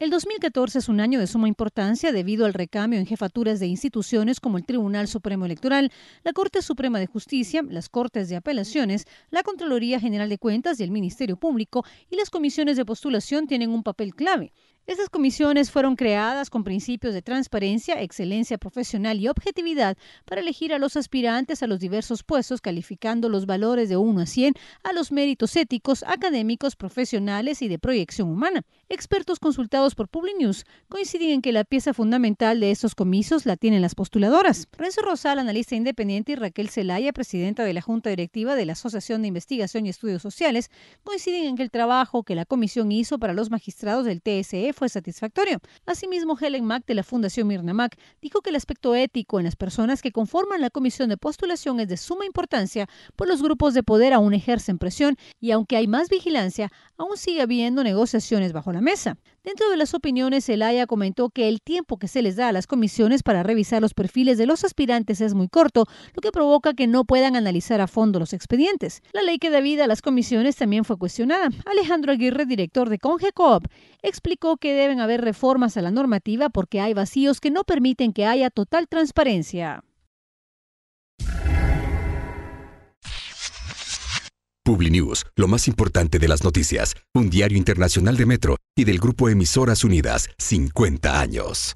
El 2014 es un año de suma importancia debido al recambio en jefaturas de instituciones como el Tribunal Supremo Electoral, la Corte Suprema de Justicia, las Cortes de Apelaciones, la Contraloría General de Cuentas y el Ministerio Público y las comisiones de postulación tienen un papel clave. Estas comisiones fueron creadas con principios de transparencia, excelencia profesional y objetividad para elegir a los aspirantes a los diversos puestos, calificando los valores de 1 a 100 a los méritos éticos, académicos, profesionales y de proyección humana. Expertos consultados por News coinciden en que la pieza fundamental de estos comisos la tienen las postuladoras. Renzo Rosal, analista independiente, y Raquel Zelaya, presidenta de la Junta Directiva de la Asociación de Investigación y Estudios Sociales, coinciden en que el trabajo que la comisión hizo para los magistrados del TSF fue satisfactorio. Asimismo, Helen Mack de la Fundación Mirna Mack dijo que el aspecto ético en las personas que conforman la comisión de postulación es de suma importancia, pues los grupos de poder aún ejercen presión y aunque hay más vigilancia, aún sigue habiendo negociaciones bajo la mesa. Dentro de las opiniones, el AIA comentó que el tiempo que se les da a las comisiones para revisar los perfiles de los aspirantes es muy corto, lo que provoca que no puedan analizar a fondo los expedientes. La ley que da vida a las comisiones también fue cuestionada. Alejandro Aguirre, director de CONGECOOP, explicó que que deben haber reformas a la normativa porque hay vacíos que no permiten que haya total transparencia. PubliNews, lo más importante de las noticias, un diario internacional de Metro y del grupo Emisoras Unidas, 50 años.